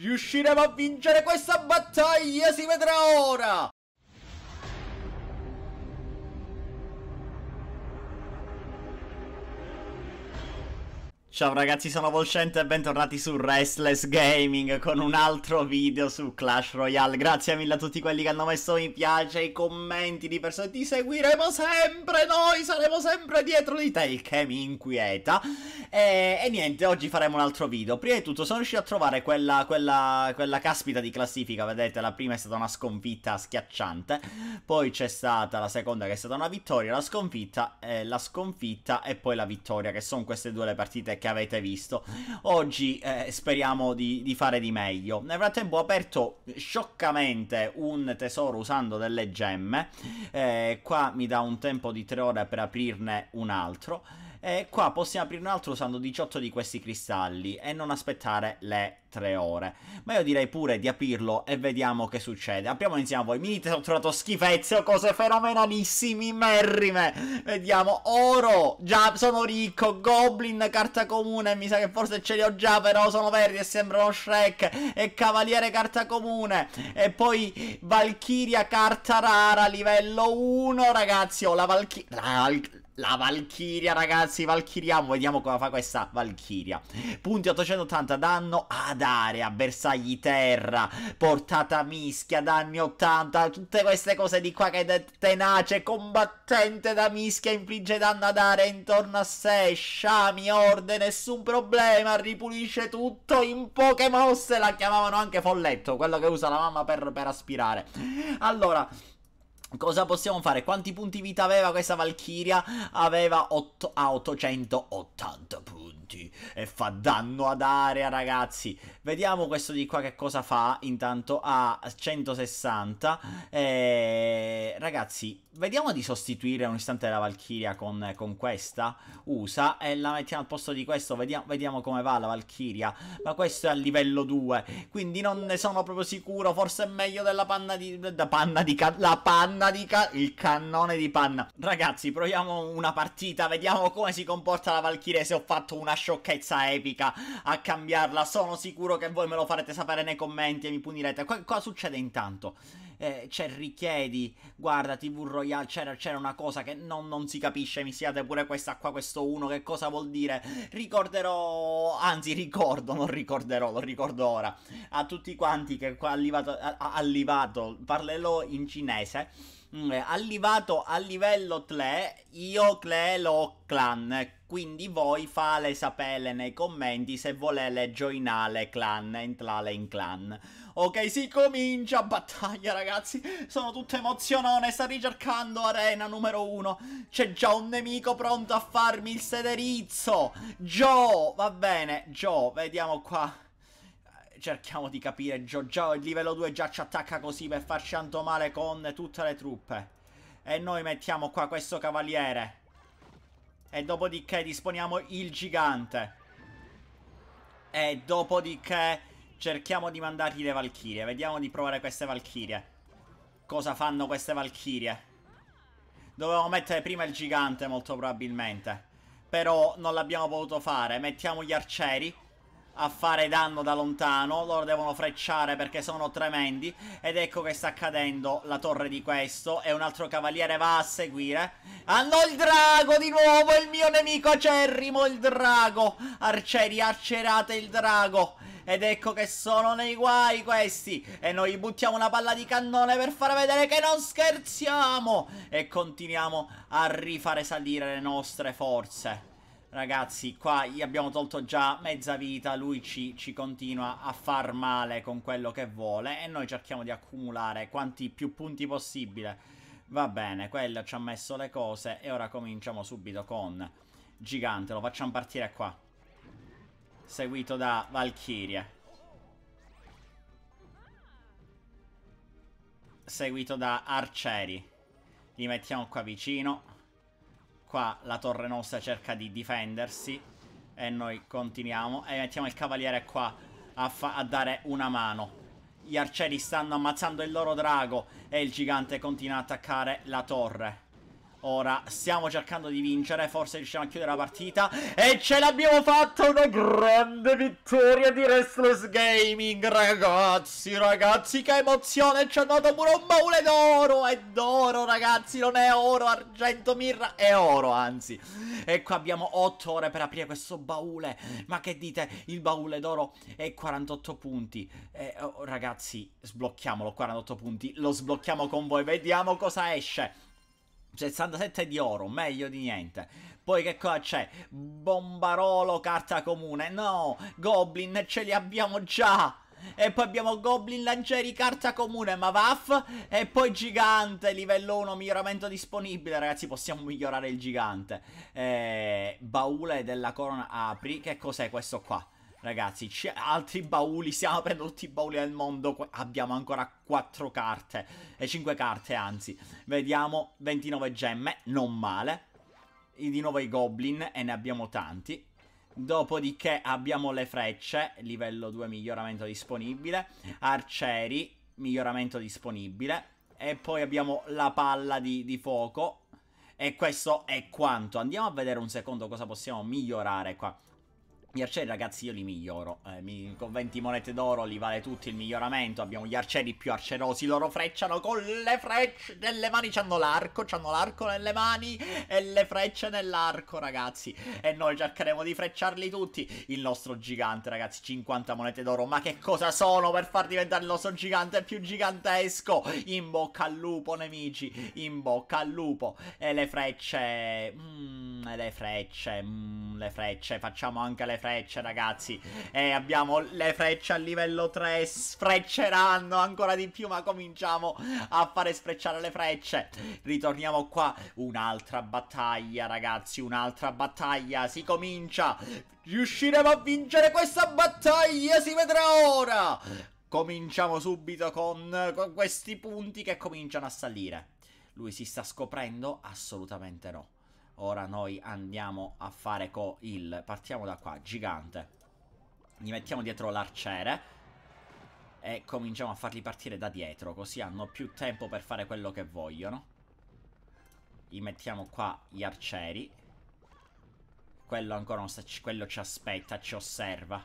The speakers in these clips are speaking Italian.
Riusciremo a vincere questa battaglia, si vedrà ora! Ciao ragazzi, sono Volcente e bentornati su Restless Gaming con un altro video su Clash Royale. Grazie mille a tutti quelli che hanno messo mi piace, i commenti di persone. Ti seguiremo sempre, noi saremo sempre dietro di te, il che mi inquieta. E, e niente, oggi faremo un altro video. Prima di tutto sono riuscito a trovare quella, quella, quella caspita di classifica, vedete, la prima è stata una sconfitta schiacciante, poi c'è stata la seconda che è stata una vittoria, la sconfitta, eh, la sconfitta e poi la vittoria, che sono queste due le partite che avete visto. Oggi eh, speriamo di, di, fare di meglio. Nel frattempo ho aperto scioccamente un tesoro usando delle gemme. Eh, qua mi dà un tempo di 3 ore per aprirne un altro. E eh, qua possiamo aprire un altro usando 18 di questi cristalli e non aspettare le 3 ore. Ma io direi pure di aprirlo e vediamo che succede. Apriamo insieme a voi. Minite ho trovato schifezze, cose fenomenalissime, merrime. Vediamo, oro, già sono ricco, goblin, carta comune, mi sa che forse ce li ho già però sono verdi e sembrano Shrek. E cavaliere carta comune. E poi Valkyria carta rara, livello 1, ragazzi. Ho la Valkyria... La Valchiria, ragazzi, Valchiriamo. Vediamo cosa fa questa Valchiria. Punti 880, danno ad area, bersagli terra, portata mischia, danni 80. Tutte queste cose di qua che è tenace, combattente da mischia, infligge danno ad area intorno a sé. Sciami, orde, nessun problema, ripulisce tutto in poche mosse. La chiamavano anche folletto, quello che usa la mamma per, per aspirare. Allora... Cosa possiamo fare? Quanti punti vita aveva questa Valchiria? Aveva 8 a 880 punti avanti e fa danno ad area, ragazzi. Vediamo questo di qua che cosa fa, intanto a 160. Eh, ragazzi, vediamo di sostituire un istante la Valchiria con, con, questa. Usa e la mettiamo al posto di questo, vediamo, vediamo come va la Valchiria. Ma questo è a livello 2, quindi non ne sono proprio sicuro, forse è meglio della panna di... Da panna di... La panna di... Ca... Il cannone di panna. Ragazzi, proviamo una partita, vediamo come si comporta la Valchiria se ho fatto una sciocchezza epica a cambiarla. Sono sicuro che voi me lo farete sapere nei commenti e mi punirete. Qu- cosa succede intanto? Eh, c'è richiedi, guarda TV Royale, c'era, c'era una cosa che non, non, si capisce, mi siate pure questa qua, questo uno, che cosa vuol dire? Ricorderò, anzi ricordo, non ricorderò, lo ricordo ora, a tutti quanti che qua allivato, allivato parlerò in cinese, mm, allivato a livello 3, io Cleo Clan, quindi voi fate sapere nei commenti se volete joinare clan, entrare in clan. Ok, si comincia battaglia ragazzi, sono tutto emozionone, sta ricercando arena numero uno. C'è già un nemico pronto a farmi il sederizzo. Joe, va bene, Joe, vediamo qua cerchiamo di capire Gio, già il livello 2 già ci attacca così per farci tanto male con tutte le truppe E noi mettiamo qua questo cavaliere e dopodiché disponiamo il gigante. E dopodiché cerchiamo di mandargli le valchirie. Vediamo di provare queste valchirie. Cosa fanno queste valchirie? Dovevamo mettere prima il gigante molto probabilmente. Però non l'abbiamo potuto fare. Mettiamo gli arcieri a fare danno da lontano Loro devono frecciare perché sono tremendi Ed ecco che sta cadendo la torre di questo E un altro cavaliere va a seguire Hanno il drago di nuovo Il mio nemico acerrimo il drago Arcieri arcerate il drago ed ecco che sono nei guai questi E noi buttiamo una palla di cannone per far vedere che non scherziamo E continuiamo a rifare salire le nostre forze Ragazzi, qua gli abbiamo tolto già mezza vita, lui ci, ci, continua a far male con quello che vuole e noi cerchiamo di accumulare quanti più punti possibile. Va bene, quello ci ha messo le cose e ora cominciamo subito con Gigante, lo facciamo partire qua. Seguito da Valkyrie. Seguito da Arcieri. Li mettiamo qua vicino. Qua la torre nostra cerca di difendersi e noi continuiamo e mettiamo il cavaliere qua a, a dare una mano. Gli arcieri stanno ammazzando il loro drago e il gigante continua ad attaccare la torre. Ora stiamo cercando di vincere Forse riusciamo a chiudere la partita E ce l'abbiamo fatta Una grande vittoria di Restless Gaming Ragazzi, ragazzi Che emozione Ci hanno dato pure un baule d'oro È d'oro ragazzi Non è oro, argento, mirra È oro anzi E qua abbiamo 8 ore per aprire questo baule Ma che dite Il baule d'oro è 48 punti eh, oh, Ragazzi Sblocchiamolo 48 punti Lo sblocchiamo con voi Vediamo cosa esce 67 di oro, meglio di niente. Poi che cosa c'è? Bombarolo, carta comune. No, Goblin ce li abbiamo già. E poi abbiamo Goblin Lancieri, carta comune, ma vaff. E poi Gigante, livello 1, miglioramento disponibile. Ragazzi, possiamo migliorare il Gigante. Eh, baule della Corona Apri. Che cos'è questo qua? Ragazzi, c'è altri bauli, stiamo aprendo tutti i bauli del mondo, abbiamo ancora 4 carte, eh, e 5 carte anzi. Vediamo, 29 gemme, non male. E di nuovo i goblin, e ne abbiamo tanti. Dopodiché abbiamo le frecce, livello 2 miglioramento disponibile, arcieri, miglioramento disponibile, e poi abbiamo la palla di, di, fuoco. E questo è quanto. Andiamo a vedere un secondo cosa possiamo migliorare qua. Gli arcieri ragazzi io li miglioro, eh, mi, con 20 monete d'oro li vale tutti il miglioramento, abbiamo gli arcieri più arcerosi, loro frecciano con le frecce nelle mani, c'hanno l'arco, c'hanno l'arco nelle mani e le frecce nell'arco ragazzi, e noi cercheremo di frecciarli tutti, il nostro gigante ragazzi, 50 monete d'oro, ma che cosa sono per far diventare il nostro gigante più gigantesco, in bocca al lupo nemici, in bocca al lupo, e le frecce, mm, le frecce, mm, le frecce, facciamo anche le frecce frecce, ragazzi. Eh, abbiamo le frecce a livello 3. Sfrecceranno ancora di più, ma cominciamo a fare sfrecciare le frecce. Ritorniamo qua. Un'altra battaglia, ragazzi. Un'altra battaglia. Si comincia. Riusciremo a vincere questa battaglia? Si vedrà ora. Cominciamo subito con, con questi punti che cominciano a salire. Lui si sta scoprendo? Assolutamente no. Ora noi andiamo a fare con il... Partiamo da qua, gigante. Gli mettiamo dietro l'arciere. E cominciamo a farli partire da dietro, così hanno più tempo per fare quello che vogliono. Gli mettiamo qua gli arcieri. Quello ancora non sta... Quello ci aspetta, ci osserva.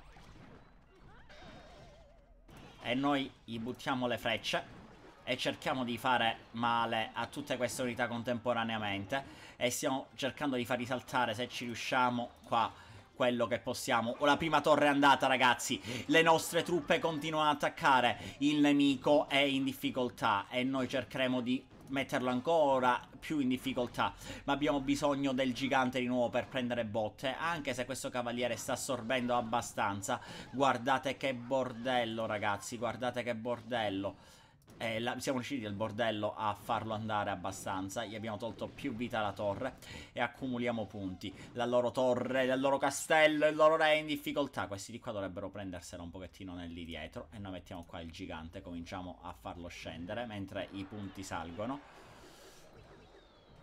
E noi gli buttiamo le frecce e cerchiamo di fare male a tutte queste unità contemporaneamente e stiamo cercando di far risaltare, se ci riusciamo, qua quello che possiamo. o la prima torre è andata, ragazzi. Le nostre truppe continuano ad attaccare. Il nemico è in difficoltà e noi cercheremo di metterlo ancora più in difficoltà ma abbiamo bisogno del gigante di nuovo per prendere botte anche se questo cavaliere sta assorbendo abbastanza guardate che bordello ragazzi guardate che bordello eh, la, siamo riusciti al bordello a farlo andare abbastanza, gli abbiamo tolto più vita alla torre e accumuliamo punti. La loro torre, il loro castello, il loro re è in difficoltà, questi di qua dovrebbero prendersela un pochettino lì dietro e noi mettiamo qua il gigante, cominciamo a farlo scendere mentre i punti salgono.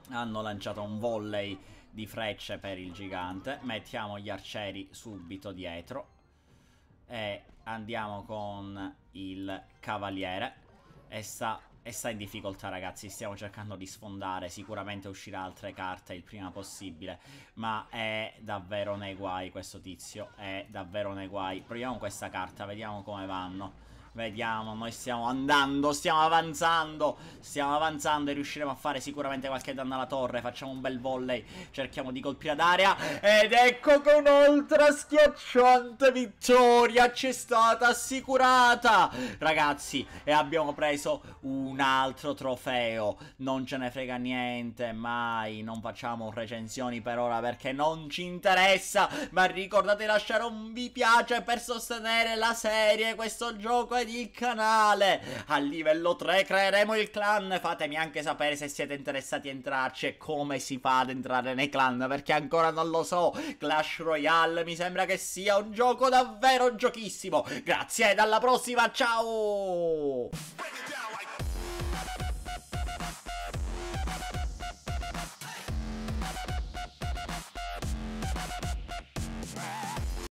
Hanno lanciato un volley di frecce per il gigante, mettiamo gli arcieri subito dietro e andiamo con il cavaliere e sta, e sta in difficoltà ragazzi, stiamo cercando di sfondare, sicuramente uscirà altre carte il prima possibile, ma è davvero nei guai questo tizio, è davvero nei guai. Proviamo questa carta, vediamo come vanno. Vediamo, noi stiamo andando, stiamo avanzando Stiamo avanzando e riusciremo a fare sicuramente qualche danno alla torre Facciamo un bel volley, cerchiamo di colpire ad aria Ed ecco che un'altra schiacciante vittoria ci è stata assicurata Ragazzi, e abbiamo preso un altro trofeo Non ce ne frega niente, mai Non facciamo recensioni per ora perché non ci interessa Ma ricordate di lasciare un vi piace per sostenere la serie Questo gioco è ed il canale. A livello 3 creeremo il clan. Fatemi anche sapere se siete interessati a entrarci e come si fa ad entrare nei clan, perché ancora non lo so. Clash Royale mi sembra che sia un gioco davvero giochissimo. Grazie e alla prossima, ciao!